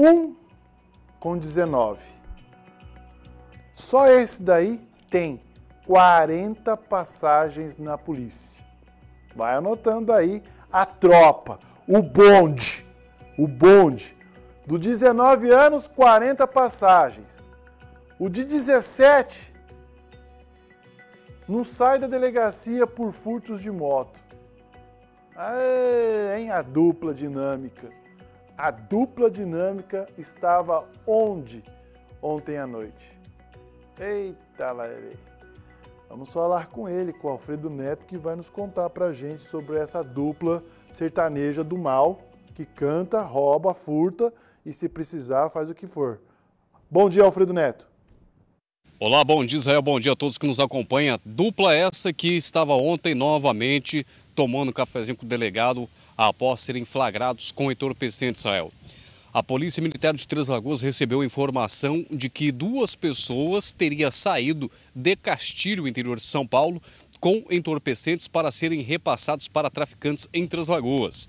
1 com 19. Só esse daí tem 40 passagens na polícia. Vai anotando aí a tropa, o bonde, o bonde. Do 19 anos, 40 passagens. O de 17 não sai da delegacia por furtos de moto. Ah, hein, a dupla dinâmica. A dupla dinâmica estava onde ontem à noite? Eita, Lairei! Vamos falar com ele, com o Alfredo Neto, que vai nos contar pra gente sobre essa dupla sertaneja do mal, que canta, rouba, furta e se precisar faz o que for. Bom dia, Alfredo Neto. Olá, bom dia Israel, bom dia a todos que nos acompanham. Dupla essa que estava ontem novamente tomando um cafezinho com o delegado após serem flagrados com entorpecente, Israel. A Polícia Militar de Três Lagoas recebeu informação de que duas pessoas teriam saído de Castilho, interior de São Paulo, com entorpecentes para serem repassados para traficantes em Três Lagoas.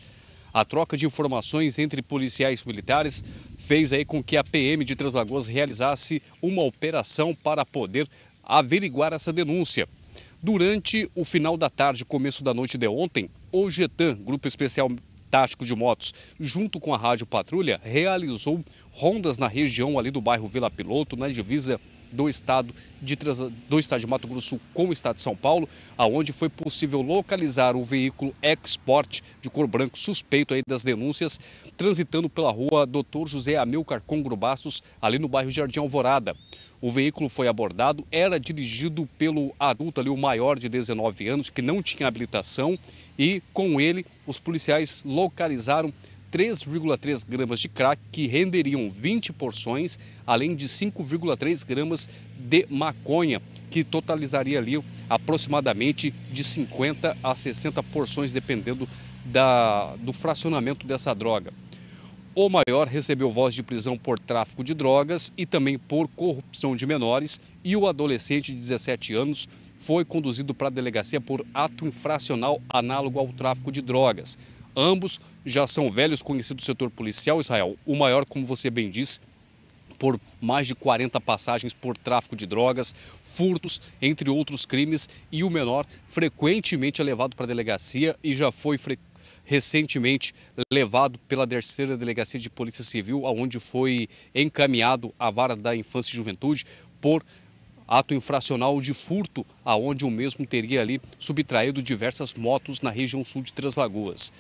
A troca de informações entre policiais militares fez aí com que a PM de Três Lagoas realizasse uma operação para poder averiguar essa denúncia. Durante o final da tarde, começo da noite de ontem, o GETAM, Grupo Especial Tático de Motos, junto com a Rádio Patrulha, realizou rondas na região ali do bairro Vila Piloto, na divisa do estado de, do estado de Mato Grosso com o estado de São Paulo, aonde foi possível localizar o veículo Export de cor branco suspeito aí das denúncias, transitando pela rua Dr. José Amilcar Congro Bastos, ali no bairro Jardim Alvorada. O veículo foi abordado, era dirigido pelo adulto ali, o maior de 19 anos, que não tinha habilitação, e com ele os policiais localizaram 3,3 gramas de crack, que renderiam 20 porções, além de 5,3 gramas de maconha, que totalizaria ali aproximadamente de 50 a 60 porções, dependendo da, do fracionamento dessa droga. O maior recebeu voz de prisão por tráfico de drogas e também por corrupção de menores. E o adolescente de 17 anos foi conduzido para a delegacia por ato infracional análogo ao tráfico de drogas. Ambos já são velhos conhecidos do setor policial Israel. O maior, como você bem diz, por mais de 40 passagens por tráfico de drogas, furtos, entre outros crimes, e o menor frequentemente é levado para a delegacia e já foi frequentemente recentemente levado pela terceira delegacia de Polícia Civil, aonde foi encaminhado à vara da Infância e Juventude por ato infracional de furto, aonde o mesmo teria ali subtraído diversas motos na região sul de Três Lagoas.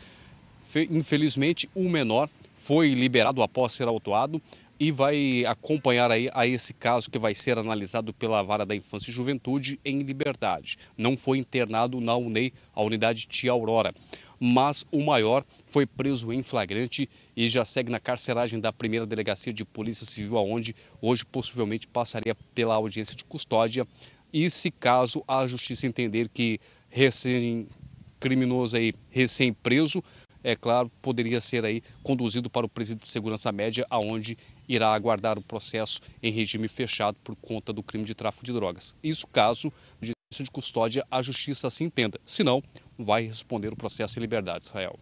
Infelizmente, o menor foi liberado após ser autuado e vai acompanhar aí a esse caso que vai ser analisado pela Vara da Infância e Juventude em liberdade. Não foi internado na UNEI, a unidade Tia Aurora mas o maior foi preso em flagrante e já segue na carceragem da primeira delegacia de Polícia Civil, aonde hoje possivelmente passaria pela audiência de custódia. E se caso a justiça entender que recém criminoso aí recém preso, é claro, poderia ser aí conduzido para o presídio de segurança média, aonde irá aguardar o processo em regime fechado por conta do crime de tráfico de drogas. Isso caso de de custódia a justiça assim entenda. Senão, vai responder o processo em liberdade, Israel.